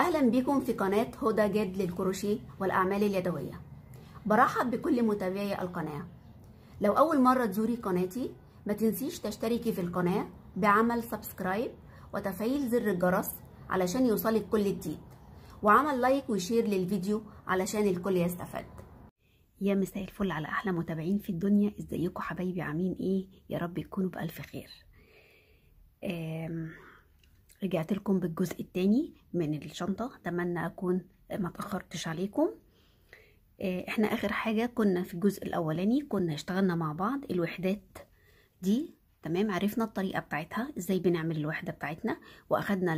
اهلا بكم في قناة هدى جد للكروشيه والاعمال اليدوية برحب بكل متابعي القناة لو اول مرة تزوري قناتي ما تنسيش تشتركي في القناة بعمل سبسكرايب وتفعيل زر الجرس علشان يوصلك كل جديد وعمل لايك وشير للفيديو علشان الكل يستفاد يا مساء الفل على احلى متابعين في الدنيا ازيكم حبايبي عاملين ايه يا رب تكونوا بالف خير رجعت لكم بالجزء الثاني من الشنطه اتمنى اكون ما تأخرتش عليكم آه، احنا اخر حاجه كنا في الجزء الاولاني كنا اشتغلنا مع بعض الوحدات دي تمام عرفنا الطريقه بتاعتها ازاي بنعمل الوحده بتاعتنا واخدنا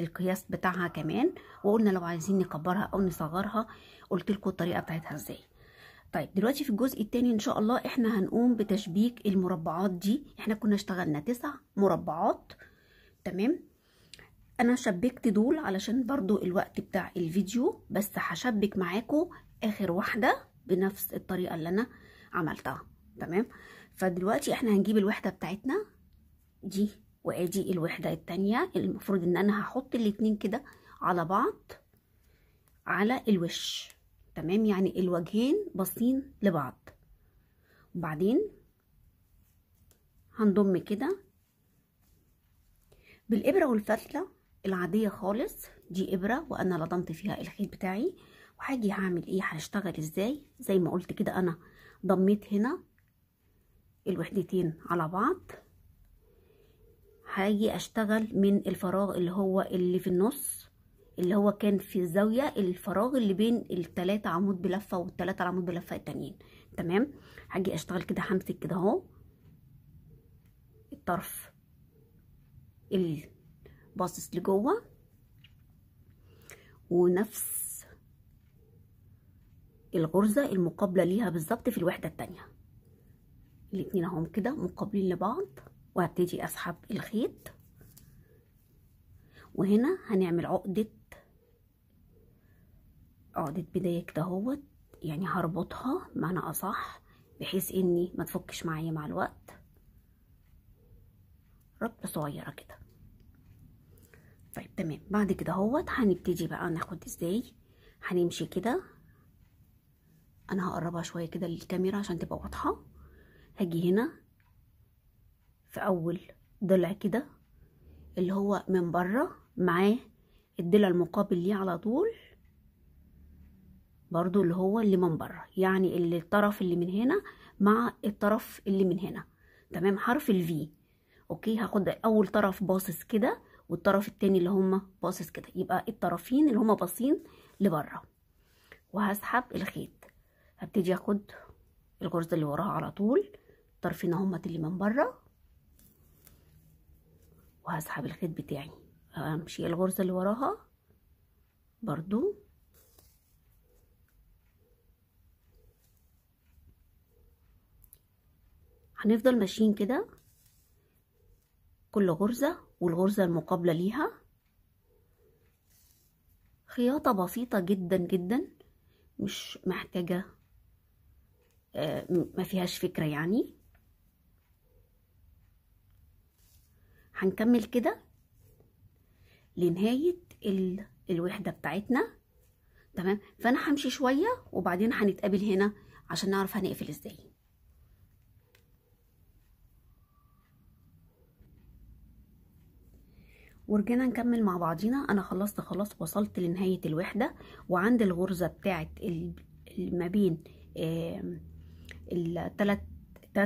القياس بتاعها كمان وقلنا لو عايزين نكبرها او نصغرها قلت لكم الطريقه بتاعتها ازاي طيب دلوقتي في الجزء الثاني ان شاء الله احنا هنقوم بتشبيك المربعات دي احنا كنا اشتغلنا تسع مربعات تمام انا شبكت دول علشان برضو الوقت بتاع الفيديو بس هشبك معاكو اخر واحدة بنفس الطريقة اللي انا عملتها تمام فدلوقتي احنا هنجيب الوحدة بتاعتنا دي وادي الوحدة التانية المفروض ان انا هحط الاتنين كده على بعض على الوش تمام يعني الوجهين باصين لبعض وبعدين هنضم كده بالإبرة والفتلة العادية خالص دي إبرة وأنا لضمت فيها الخيط بتاعي وهاجي هعمل إيه هشتغل إزاي زي ما قلت كده أنا ضميت هنا الوحدتين على بعض هاجي أشتغل من الفراغ اللي هو اللي في النص اللي هو كان في الزاوية الفراغ اللي بين التلاتة عمود بلفة والتلاتة عمود بلفة التانيين تمام هاجي أشتغل كده همسك كده أهو الطرف باصص لجوه ونفس الغرزة المقابلة ليها بالظبط في الوحدة التانية الاتنين اهم كده مقابلين لبعض وهبتدي اسحب الخيط وهنا هنعمل عقدة عقدة بداية كده اهوت يعني هربطها بمعنى اصح بحيث اني ما تفكش معايا مع الوقت ربطة صغيرة كده طيب تمام بعد كده اهوت هنبتدي بقى ناخد ازاي هنمشي كده انا هقربها شويه كده للكاميرا عشان تبقى واضحه هاجي هنا في اول ضلع كده اللي هو من بره معاه الضلع المقابل ليه على طول برضو اللي هو اللي من بره يعني اللي الطرف اللي من هنا مع الطرف اللي من هنا تمام حرف الفي اوكي هاخد اول طرف باصص كده والطرف التاني اللي هما باصص كده يبقى الطرفين اللي هما باصين لبره وهسحب الخيط هبتدي اخد الغرزه اللي وراها على طول الطرفين هما اللي من بره وهسحب الخيط بتاعي همشي الغرزه اللي وراها برضو هنفضل ماشيين كده كل غرزه والغرزة المقابلة ليها خياطة بسيطة جدا جدا مش محتاجة آه، ما فيهاش فكرة يعني هنكمل كده لنهاية الوحدة بتاعتنا تمام فانا همشي شوية وبعدين هنتقابل هنا عشان نعرف هنقفل ازاي ورجعنا نكمل مع بعضينا انا خلصت خلاص وصلت لنهايه الوحده وعند الغرزه بتاعه ما بين الثلاث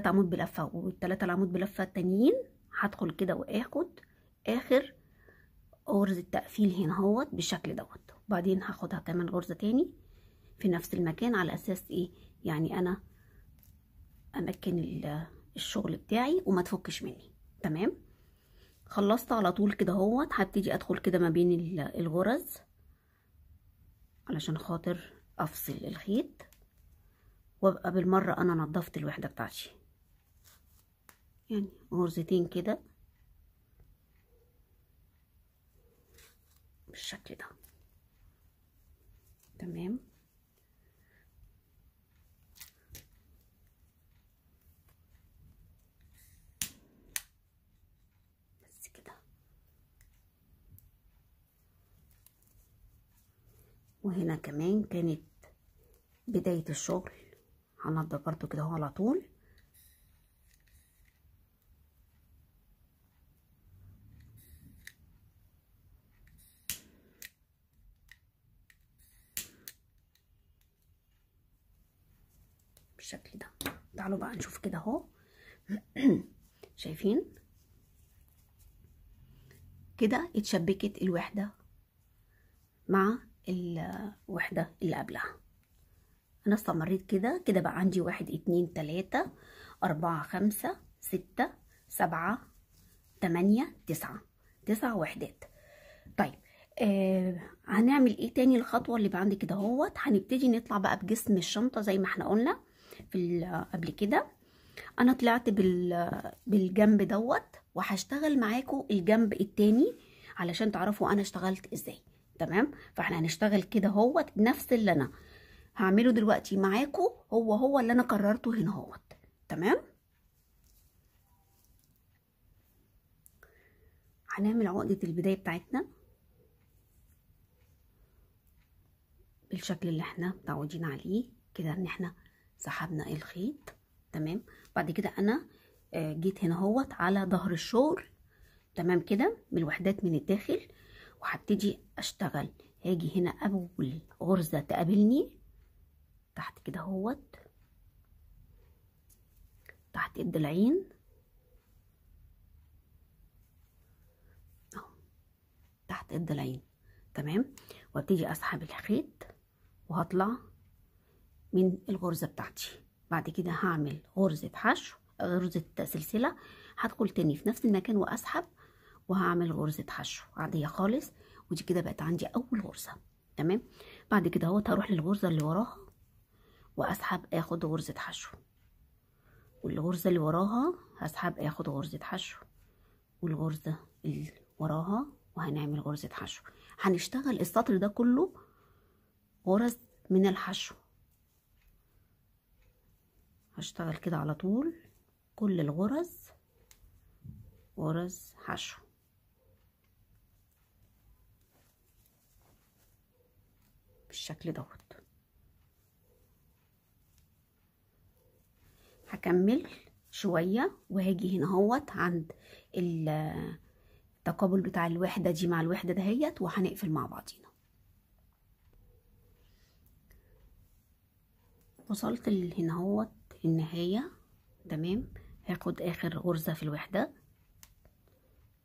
عمود بلفه والتلات العمود بلفه التانيين هدخل كده واخد اخر غرزه تقفيل هنا هوت بالشكل دوت وبعدين هاخدها كمان غرزه تاني في نفس المكان على اساس ايه يعني انا امكن الشغل بتاعي وما تفكش مني تمام خلصت على طول كده اهوت هبتدي ادخل كده ما بين الغرز علشان خاطر افصل الخيط وابقى بالمره انا نضفت الوحده بتاعتي يعني غرزتين كده بالشكل ده تمام وهنا كمان كانت بداية الشغل هنضف برضو كده هو على طول بالشكل ده تعالوا بقى نشوف كده اهو شايفين كده اتشبكت الوحدة مع الوحدة اللي قبلها انا استمريت كده كده بقى عندي واحد اتنين تلاتة اربعة خمسة ستة سبعة تمانية تسعة تسع وحدات طيب آه هنعمل ايه تاني الخطوة اللي بعد كده اهوت هنبتدي نطلع بقى بجسم الشنطة زي ما احنا قلنا في قبل كده انا طلعت بال بالجنب دوت وهشتغل معاكم الجنب التاني علشان تعرفوا انا اشتغلت ازاي تمام فاحنا هنشتغل كده هوت نفس اللي انا هعمله دلوقتي معاكم هو هو اللي انا قررته هنا هوت تمام هنعمل عقدة البداية بتاعتنا بالشكل اللي احنا متعودين عليه كده ان احنا سحبنا الخيط تمام بعد كده انا آه، جيت هنا هوت على ظهر الشغل تمام كده بالوحدات من الداخل وهبتدي اشتغل هاجي هنا اول غرزه تقابلني تحت كده اهوت تحت الضلعين اهو تحت الضلعين تمام وابتدي اسحب الخيط وهطلع من الغرزه بتاعتي بعد كده هعمل غرزه حشو غرزه سلسله هدخل تاني في نفس المكان واسحب وهعمل غرزه حشو عاديه خالص ودي كده بقت عندي اول غرزه تمام بعد كده اهوت هروح للغرزه اللي وراها واسحب اخد غرزه حشو والغرزه اللي وراها هسحب اخد غرزه حشو والغرزه اللي وراها وهنعمل غرزه حشو هنشتغل السطر ده كله غرز من الحشو هشتغل كده على طول كل الغرز غرز حشو بالشكل دوت هكمل شوية وهاجي هنا اهوت عند التقابل بتاع الوحدة دي مع الوحدة دهيت وهنقفل مع بعضينا وصلت هنا اهوت النهاية تمام هاخد اخر غرزة في الوحدة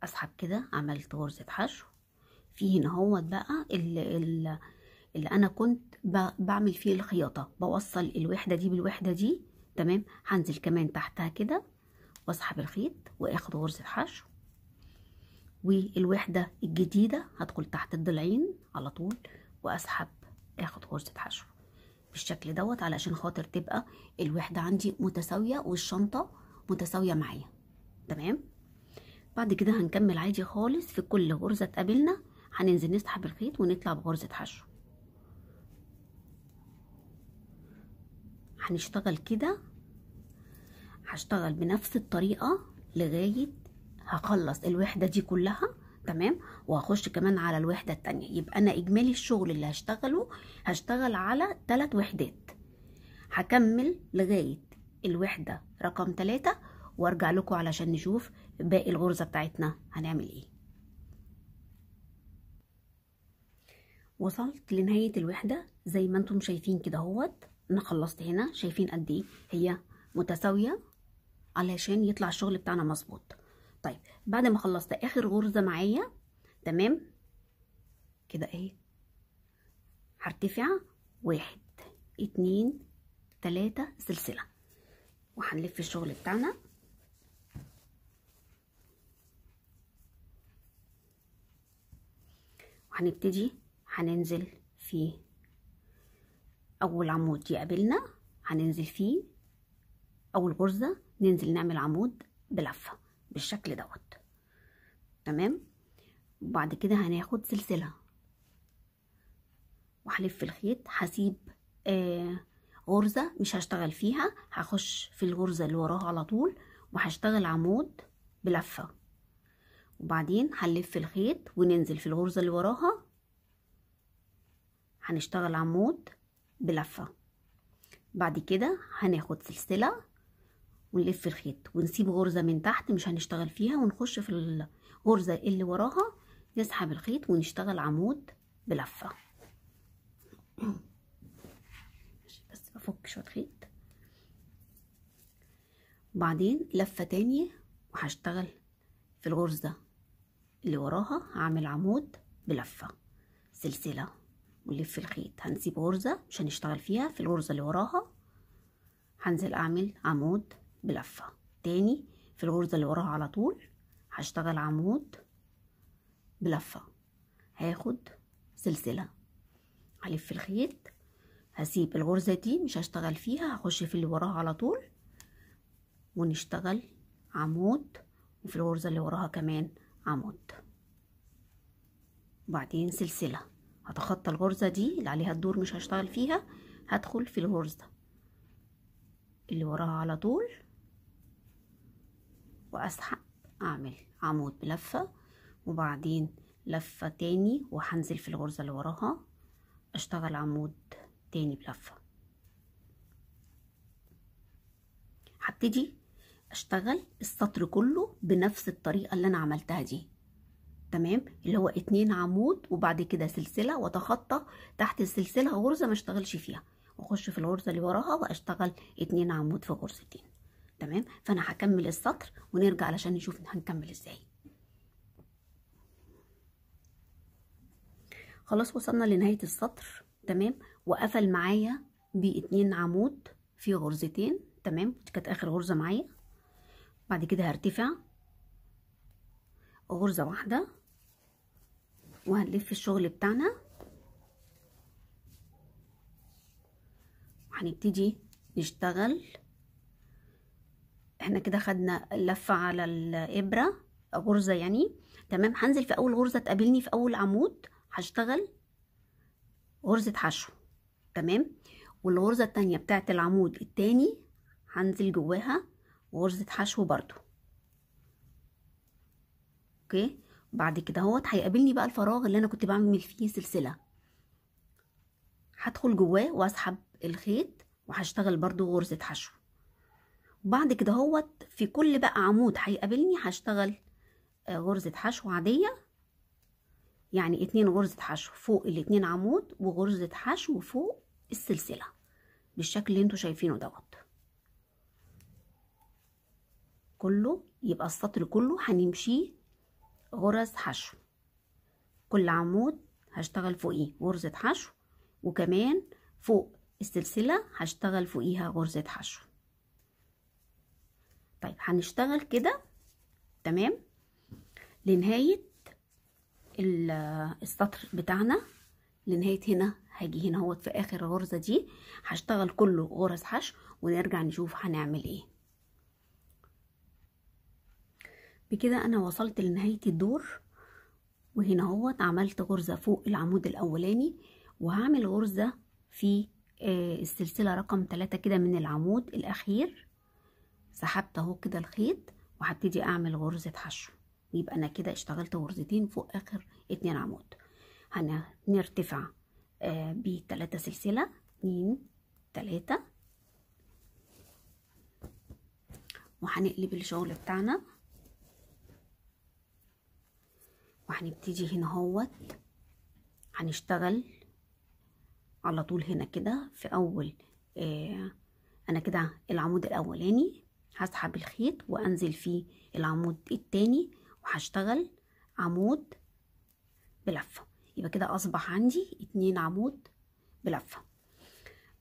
اسحب كده عملت غرزة حشو في هنا اهوت بقى ال اللي انا كنت بعمل فيه الخياطه بوصل الوحده دي بالوحده دي تمام هنزل كمان تحتها كده واسحب الخيط واخد غرزه حشو والوحده الجديده هدخل تحت الضلعين على طول واسحب اخد غرزه حشو بالشكل دوت علشان خاطر تبقى الوحده عندي متساويه والشنطه متساويه معايا تمام بعد كده هنكمل عادي خالص في كل غرزه تقابلنا هننزل نسحب الخيط ونطلع بغرزه حشو هنشتغل كده هشتغل بنفس الطريقة لغاية هخلص الوحدة دي كلها تمام وهخش كمان على الوحدة التانية يبقى أنا إجمالي الشغل اللي هشتغله هشتغل على تلات وحدات هكمل لغاية الوحدة رقم تلاتة وارجع لكم علشان نشوف باقي الغرزة بتاعتنا هنعمل ايه وصلت لنهاية الوحدة زي ما انتم شايفين كده هوت انا خلصت هنا شايفين قد ايه هي متساويه علشان يطلع الشغل بتاعنا مظبوط طيب بعد ما خلصت اخر غرزه معايا تمام كده اهي هرتفع واحد اتنين تلاتة سلسله وهنلف الشغل بتاعنا وهنبتدي هننزل في اول عمود يقابلنا هننزل فيه اول غرزه ننزل نعمل عمود بلفه بالشكل دوت تمام وبعد كده هناخد سلسله وهلف الخيط هسيب آه غرزه مش هشتغل فيها هخش في الغرزه اللي وراها على طول وهشتغل عمود بلفه وبعدين هنلف الخيط وننزل في الغرزه اللي وراها هنشتغل عمود بلفة بعد كده هناخد سلسلة ونلف الخيط ونسيب غرزة من تحت مش هنشتغل فيها ونخش في الغرزة اللي وراها نسحب الخيط ونشتغل عمود بلفة بس بفك شوية خيط وبعدين لفة تانية وهشتغل في الغرزة اللي وراها هعمل عمود بلفة سلسلة ونلف الخيط هنسيب غرزة مش هنشتغل فيها في الغرزة اللي وراها هنزل اعمل عمود بلفة تاني في الغرزة اللي وراها على طول هشتغل عمود بلفة هاخد سلسلة هلف الخيط هسيب الغرزة دي مش هشتغل فيها هخش في اللي وراها على طول ونشتغل عمود وفي الغرزة اللي وراها كمان عمود وبعدين سلسله هتخطى الغرزة دي اللي عليها الدور مش هشتغل فيها هدخل في الغرزة اللي وراها على طول واسحب اعمل عمود بلفة وبعدين لفة تاني وهنزل في الغرزة اللي وراها اشتغل عمود تاني بلفة هبتدي اشتغل السطر كله بنفس الطريقة اللي انا عملتها دي تمام اللي هو اتنين عمود وبعد كده سلسله واتخطى تحت السلسله غرزه ما اشتغلش فيها واخش في الغرزه اللي وراها واشتغل اتنين عمود في غرزتين تمام فانا هكمل السطر ونرجع علشان نشوف هنكمل ازاي خلاص وصلنا لنهايه السطر تمام وقفل معايا باتنين عمود في غرزتين تمام دي كانت اخر غرزه معايا بعد كده هرتفع غرزه واحده وهنلف الشغل بتاعنا وهنبتدي نشتغل احنا كده خدنا اللفة على الابرة غرزة يعني تمام هنزل في اول غرزة تقابلني في اول عمود هشتغل غرزة حشو تمام والغرزة التانية بتاعت العمود التاني هنزل جواها غرزة حشو برضو اوكي بعد كده هوت هيقابلني بقى الفراغ اللي انا كنت بعمل فيه سلسله هدخل جواه واسحب الخيط وهشتغل برضو غرزه حشو بعد كده هوت في كل بقى عمود هيقابلني هشتغل آه، غرزه حشو عاديه يعني اتنين غرزه حشو فوق الاتنين عمود وغرزه حشو فوق السلسله بالشكل اللي انتوا شايفينه دوت كله يبقى السطر كله هنمشيه غرز حشو كل عمود هشتغل فوقيه غرزة حشو وكمان فوق السلسلة هشتغل فوقيها غرزة حشو طيب هنشتغل كده تمام لنهاية السطر بتاعنا لنهاية هنا هاجي هنا هوت في اخر الغرزة دي هشتغل كله غرز حشو ونرجع نشوف هنعمل ايه بكده انا وصلت لنهاية الدور وهنا اهوت عملت غرزة فوق العمود الاولاني وهعمل غرزة في آه، السلسلة رقم تلاتة كده من العمود الاخير سحبت اهو كده الخيط وهبتدي اعمل غرزة حشو يبقى انا كده اشتغلت غرزتين فوق اخر اتنين عمود هنرتفع آه، بثلاثة سلسلة اتنين تلاتة وهنقلب الشغل بتاعنا وهنبتدي هنا هوت هنشتغل على طول هنا كده في اول آه انا كده العمود الاولاني هسحب الخيط وانزل فيه العمود التاني وهشتغل عمود بلفه يبقى كده اصبح عندي اتنين عمود بلفه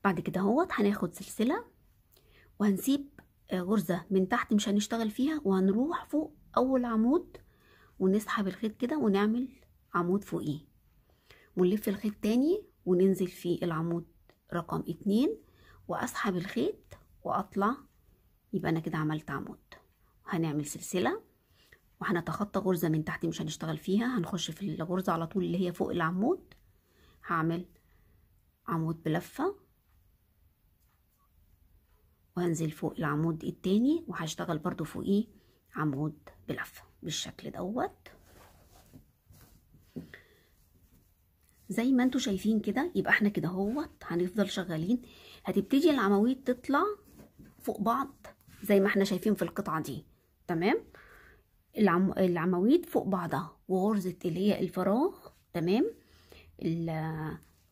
بعد كده هوت هناخد سلسله وهنسيب آه، غرزه من تحت مش هنشتغل فيها وهنروح فوق اول عمود ونسحب الخيط كده ونعمل عمود فوقيه ونلف الخيط تاني وننزل في العمود رقم اتنين واسحب الخيط واطلع يبقى انا كده عملت عمود هنعمل سلسله وهنتخطى غرزه من تحت مش هنشتغل فيها هنخش في الغرزه على طول اللي هي فوق العمود هعمل عمود بلفه وهنزل فوق العمود التاني وهشتغل برضو فوقيه عمود بلفه بالشكل دوت زي ما انتوا شايفين كده يبقى احنا كده اهوت هنفضل شغالين هتبتدي العواميد تطلع فوق بعض زي ما احنا شايفين في القطعه دي تمام العم... العواميد فوق بعضها وغرزه اللي هي الفراغ تمام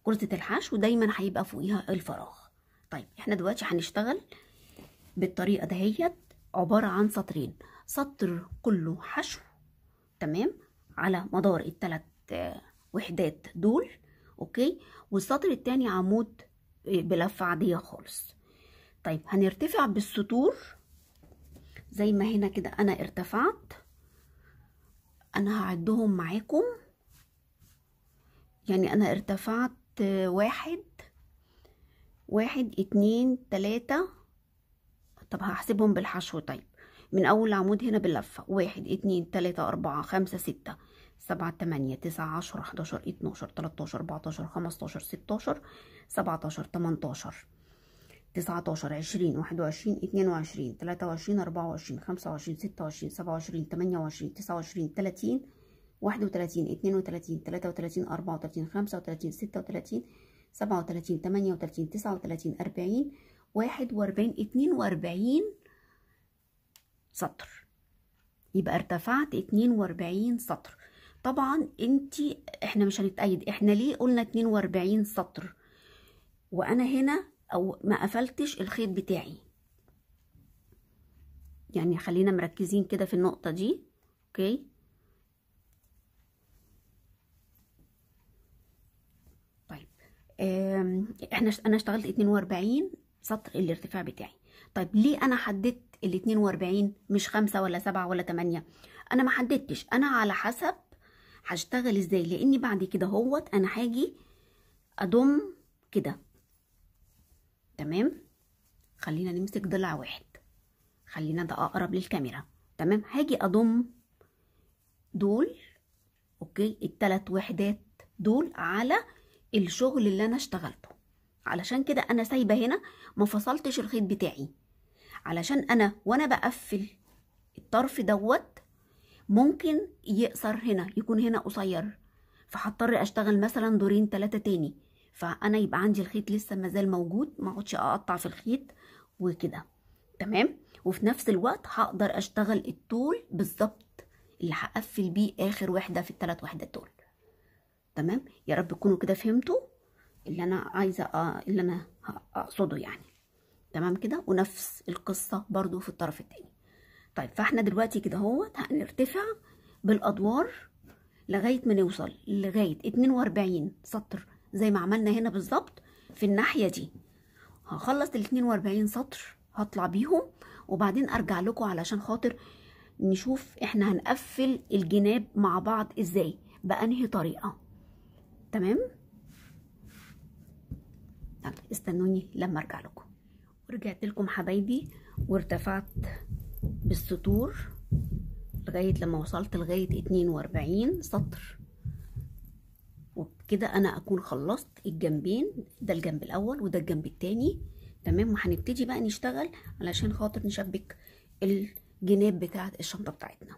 غرزه الحشو دايما هيبقى فوقيها الفراغ طيب احنا دلوقتي هنشتغل بالطريقه دهيت عباره عن سطرين سطر كله حشو تمام على مدار الثلاث آه، وحدات دول اوكي والسطر الثاني عمود آه، بلفه عاديه خالص طيب هنرتفع بالسطور زي ما هنا كده انا ارتفعت انا هعدهم معاكم يعني انا ارتفعت آه، واحد واحد اتنين تلاتة طب هحسبهم بالحشو طيب من اول عمود هنا باللفه واحد اتنين تلاته اربعه خمسه سته سبعة تمانية تسعة عشرة حداشر اتناشر تلاتاشر اربعتاشر خمستاشر ستاشر سبعتاشر تمنتاشر تسعتاشر عشرين واحد وعشرين اتنين وعشرين تلاتة وعشرين اربعة وعشرين خمسة وعشرين ستة وعشرين سبعة وعشرين تمانية وعشرين تسعة وعشرين تلاتين واحد وتلاتين اتنين وتلاتين تلاتة وتلاتين اربعة وتلاتين خمسة وتلاتين ستة وتلاتين سبعة وتلاتين تمانية وتلاتين تسعة وتلاتين اربعين واحد واربعين اتنين واربعين سطر يبقى ارتفعت 42 سطر طبعا انت احنا مش هنتأيد احنا ليه قلنا 42 سطر وانا هنا او ما قفلتش الخيط بتاعي يعني خلينا مركزين كده في النقطة دي اوكي طيب احنا انا اشتغلت 42 سطر الارتفاع بتاعي طيب ليه انا حددت ال 42 مش خمسة ولا سبعة ولا تمانية انا ما حددتش انا على حسب هشتغل ازاي لاني بعد كده هوت انا هاجي اضم كده تمام خلينا نمسك ضلع واحد خلينا ده اقرب للكاميرا تمام هاجي اضم دول اوكي التلات وحدات دول على الشغل اللي انا اشتغلته علشان كده انا سايبه هنا ما فصلتش الخيط بتاعي علشان انا وانا بقفل الطرف دوت ممكن يقصر هنا يكون هنا قصير فهضطر اشتغل مثلا دورين ثلاثة تاني فانا يبقى عندي الخيط لسه مازال موجود ما اقعدش اقطع في الخيط وكده تمام وفي نفس الوقت هقدر اشتغل الطول بالظبط اللي هقفل بيه اخر وحده في الثلاث وحدات دول تمام يا رب تكونوا كده فهمتوا اللي انا عايزه اللي انا اقصده يعني تمام كده ونفس القصة برضو في الطرف التاني طيب فاحنا دلوقتي كده هو هنرتفع بالادوار لغاية ما نوصل لغاية 42 سطر زي ما عملنا هنا بالظبط في الناحية دي هخلص ال 42 سطر هطلع بيهم وبعدين ارجع لكم علشان خاطر نشوف احنا هنقفل الجناب مع بعض ازاي بانهي طريقة تمام طيب، استنوني لما ارجع لكم ورجعت لكم حبايبي وارتفعت بالسطور لغاية لما وصلت لغاية اتنين واربعين سطر وبكده انا اكون خلصت الجنبين ده الجنب الاول وده الجنب التاني تمام وهنبتدي بقى نشتغل علشان خاطر نشبك الجناب بتاعة الشنطة بتاعتنا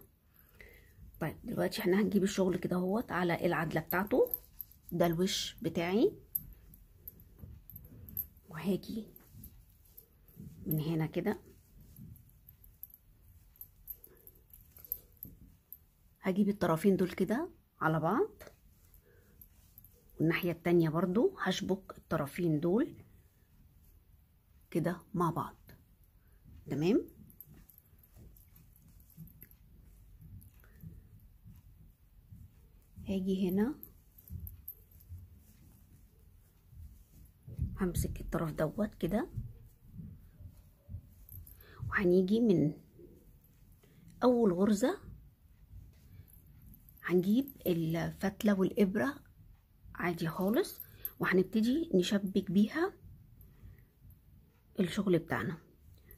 طيب دلوقتي احنا هنجيب الشغل كده اهوت على العدلة بتاعته ده الوش بتاعي وهاجي من هنا كده هجيب الطرفين دول كده على بعض والناحية التانية برضو هشبك الطرفين دول كده مع بعض تمام هاجي هنا همسك الطرف دوت كده وهنيجي من اول غرزة هنجيب الفتلة والابرة عادي خالص وهنبتدي نشبك بيها الشغل بتاعنا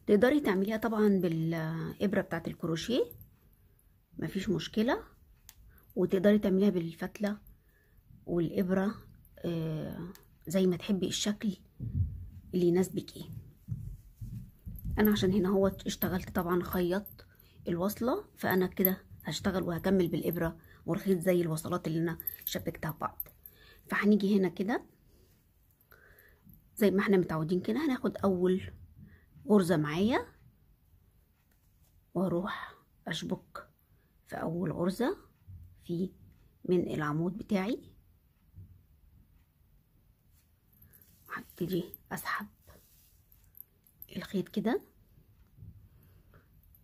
تقدري تعمليها طبعا بالابرة بتاعت الكروشيه مفيش مشكلة وتقدري تعمليها بالفتلة والابرة آه، زي ما تحبي الشكل اللي يناسبك ايه انا عشان هنا هو اشتغلت طبعا خيط الوصله فانا كده هشتغل وهكمل بالابره والخيط زي الوصلات اللي انا شبكتها ببعض فهنيجي هنا كده زي ما احنا متعودين كده هناخد اول غرزه معايا واروح اشبك في اول غرزه في من العمود بتاعي هبتدي اسحب الخيط كده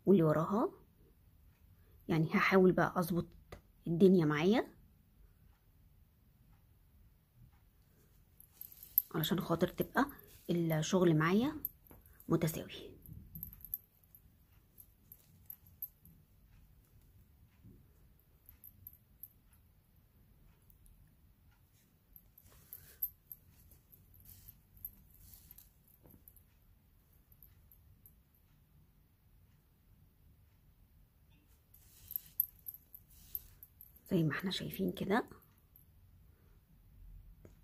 واللي وراها يعني هحاول بقى اظبط الدنيا معايا علشان خاطر تبقى الشغل معايا متساوي زي ما احنا شايفين كده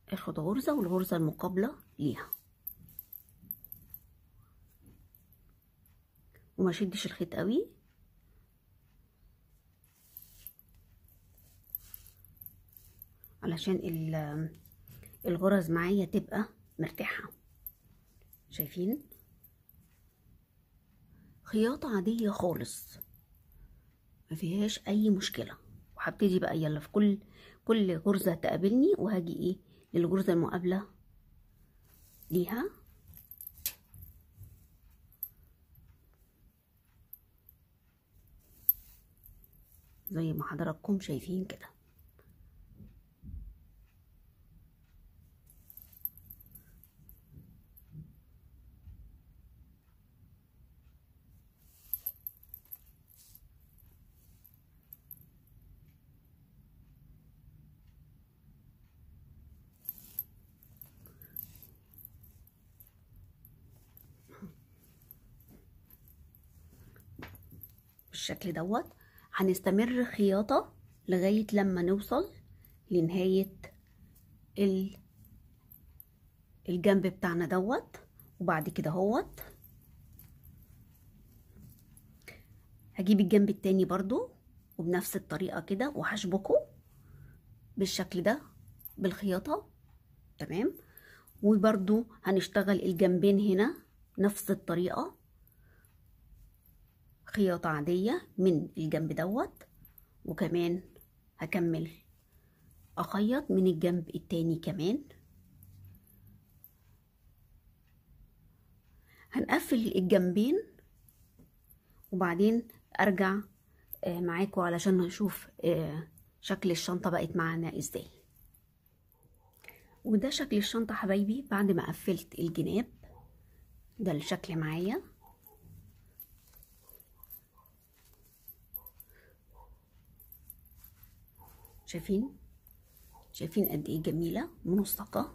اخد غرزة والغرزة المقابلة ليها وما شدش الخيط قوي علشان الغرز معايا تبقى مرتاحة شايفين خياطة عادية خالص ما فيهاش اي مشكله وهبتدي بقى يلا في كل كل غرزة تقابلني وهاجي ايه للغرزة المقابلة ليها زي ما حضراتكم شايفين كده بالشكل دوت هنستمر خياطة لغاية لما نوصل لنهاية الجنب بتاعنا دوت وبعد كده هوت هجيب الجنب التاني برضو وبنفس الطريقة كده وهشبكه بالشكل ده بالخياطة تمام وبرضو هنشتغل الجنبين هنا نفس الطريقة خياطة عادية من الجنب دوت وكمان هكمل أخيط من الجنب التاني كمان هنقفل الجنبين وبعدين أرجع آه، معاكم علشان نشوف آه، شكل الشنطة بقت معانا ازاي وده شكل الشنطة حبايبي بعد ما قفلت الجناب ده الشكل معايا شايفين شايفين قد ايه جميله منسقه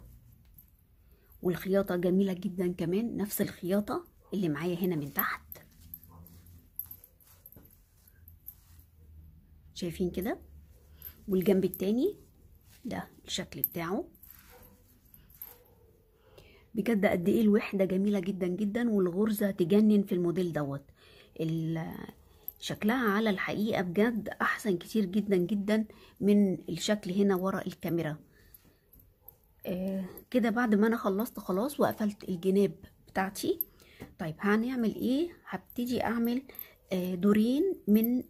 والخياطه جميله جدا كمان نفس الخياطه اللي معايا هنا من تحت شايفين كده والجنب التاني ده الشكل بتاعه بجد قد ايه الوحده جميله جدا جدا والغرزه تجنن في الموديل دوت شكلها على الحقيقة بجد أحسن كتير جدا جدا من الشكل هنا ورا الكاميرا آه كده بعد ما أنا خلصت خلاص وقفلت الجناب بتاعتي طيب هنعمل إيه هبتدي أعمل آه دورين من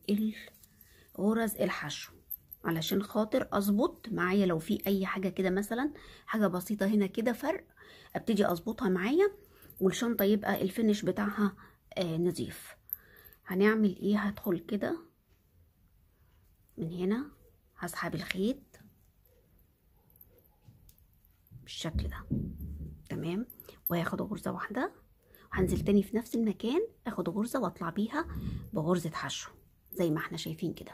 غرز الحشو علشان خاطر أظبط معايا لو في أي حاجة كده مثلا حاجة بسيطة هنا كده فرق أبتدي أظبطها معايا والشنطة يبقى الفينش بتاعها آه نظيف هنعمل ايه هدخل كده من هنا هسحب الخيط بالشكل ده تمام وهاخد غرزه واحده هنزل تاني في نفس المكان اخد غرزه واطلع بيها بغرزه حشو زي ما احنا شايفين كده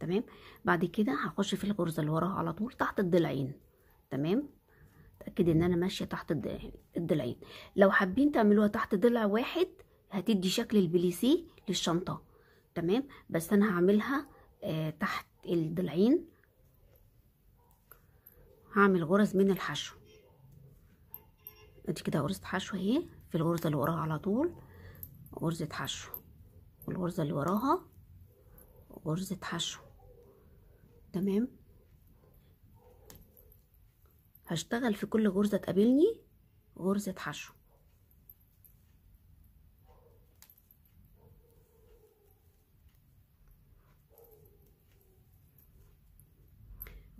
تمام بعد كده هخش في الغرزه اللي وراها على طول تحت الضلعين تمام اتاكد ان انا ماشيه تحت الضلعين لو حابين تعملوها تحت ضلع واحد هتدي شكل البليسيه للشنطة تمام بس انا هعملها آه، تحت الضلعين هعمل غرز من الحشو ادي كده غرزة حشو اهي في الغرزة اللي وراها على طول غرزة حشو والغرزة اللي وراها غرزة حشو تمام هشتغل في كل غرزة تقابلني غرزة حشو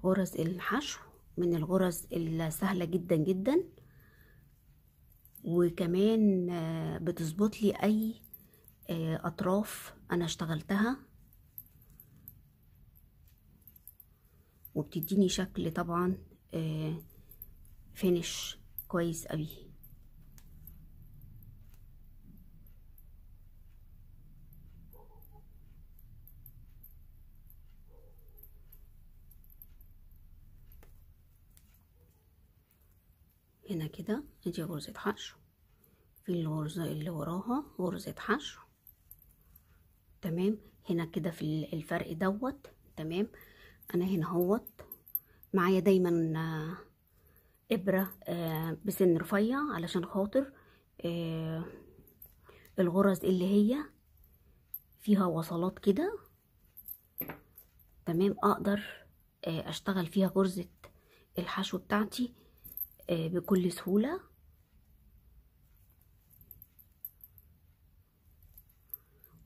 غرز الحشو من الغرز السهلة جدا جدا وكمان آه، بتظبط لي اي آه، اطراف انا اشتغلتها وبتديني شكل طبعا فينش آه، كويس قوي هنا كده ادي غرزة حشو في الغرزة اللي وراها غرزة حشو تمام هنا كده في الفرق دوت تمام انا هنا هوت معايا دايما آه، ابرة آه، بسن رفيع علشان خاطر آه، الغرز اللي هي فيها وصلات كده تمام اقدر اشتغل فيها غرزة الحشو بتاعتي آه، بكل سهولة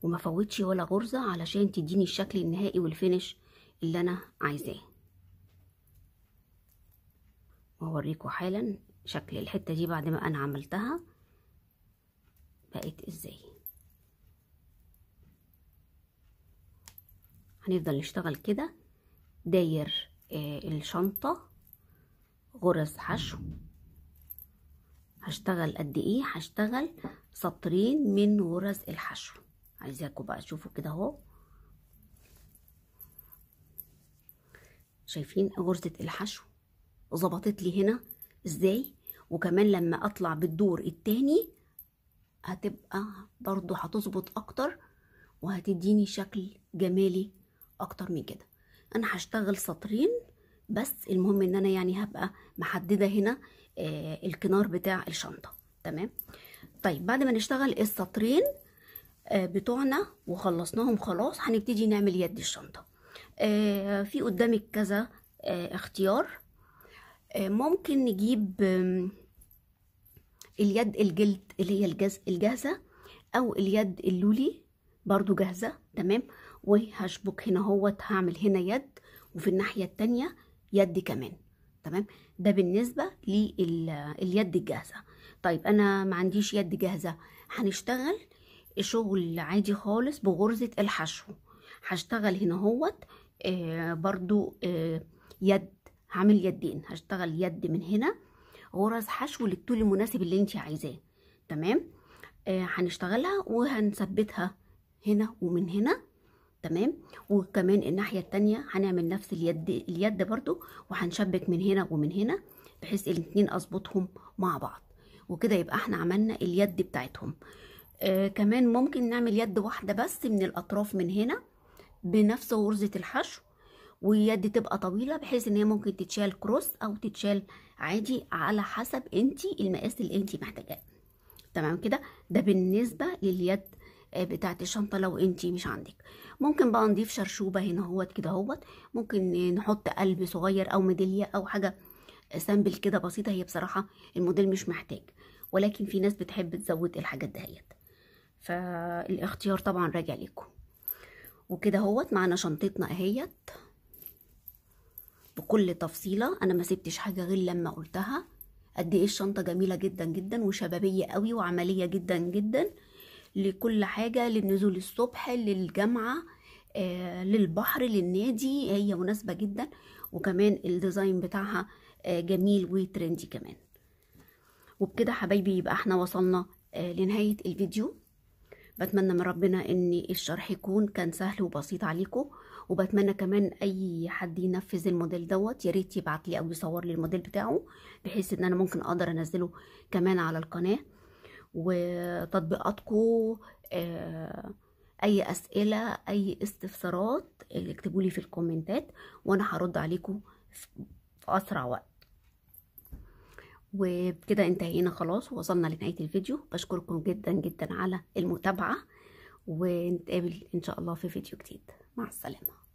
وما فوتش ولا غرزة علشان تديني الشكل النهائي والفينش اللي انا عايزاه هوريكم حالا شكل الحتة دي بعد ما انا عملتها بقت ازاي هنفضل نشتغل كده داير آه، الشنطة غرز حشو هشتغل قد ايه هشتغل سطرين من غرز الحشو عايزاكم بقى تشوفوا كده اهو شايفين غرزة الحشو ظبطت لي هنا ازاي وكمان لما اطلع بالدور التاني هتبقى برضو هتظبط اكتر وهتديني شكل جمالي اكتر من كده انا هشتغل سطرين بس المهم ان انا يعني هبقى محدده هنا آه الكنار بتاع الشنطه تمام طيب بعد ما نشتغل السطرين آه بتوعنا وخلصناهم خلاص هنبتدي نعمل يد الشنطه آه في قدامك كذا آه اختيار آه ممكن نجيب آه اليد الجلد اللي هي الجز الجاهزه او اليد اللولي برضو جاهزه تمام وهشبك هنا اهوت هعمل هنا يد وفي الناحيه التانيه يد كمان تمام ده بالنسبه لليد الجاهزه طيب انا ما عنديش يد جاهزه هنشتغل شغل عادي خالص بغرزه الحشو هشتغل هنا اهوت آه، برضو آه، يد هعمل يدين هشتغل يد من هنا غرز حشو للطول المناسب اللي انت عايزاه تمام آه، هنشتغلها وهنثبتها هنا ومن هنا تمام وكمان الناحية التانية هنعمل نفس اليد اليد برضو وهنشبك من هنا ومن هنا بحيث الاتنين اظبطهم مع بعض وكده يبقى احنا عملنا اليد بتاعتهم آه كمان ممكن نعمل يد واحدة بس من الاطراف من هنا بنفس غرزة الحشو واليد تبقى طويلة بحيث ان هي ممكن تتشال كروس او تتشال عادي على حسب انتي المقاس اللي انتي محتاجاه تمام كده ده بالنسبة لليد آه، بتاعت الشنطه لو انتي مش عندك ممكن بقى نضيف شرشوبه هنا اهوت كده اهوت ممكن نحط قلب صغير او ميداليه او حاجه آه، سامبل كده بسيطه هي بصراحه الموديل مش محتاج ولكن في ناس بتحب تزود الحاجات دهيت فالاختيار طبعا راجع لكم وكده اهوت معانا شنطتنا اهيت بكل تفصيله انا ما سبتش حاجه غير لما قلتها قد ايه الشنطه جميله جدا جدا وشبابيه قوي وعمليه جدا جدا لكل حاجة للنزول الصبح للجامعة آه، للبحر للنادي هي مناسبة جدا وكمان الديزاين بتاعها آه، جميل وترندي كمان وبكده حبايبي يبقى احنا وصلنا آه، لنهاية الفيديو بتمنى من ربنا ان الشرح يكون كان سهل وبسيط عليكم وبتمنى كمان اي حد ينفذ الموديل دوت ياريت يبعتلي يبعت لي او يصور لي الموديل بتاعه بحيث ان انا ممكن اقدر انزله كمان على القناه وتطبيقاتكم آه، اي اسئله اي استفسارات اللي اكتبوا لي في الكومنتات وانا هرد عليكم في اسرع وقت وبكده انتهينا خلاص ووصلنا لنهايه الفيديو بشكركم جدا جدا على المتابعه ونتقابل ان شاء الله في فيديو جديد مع السلامه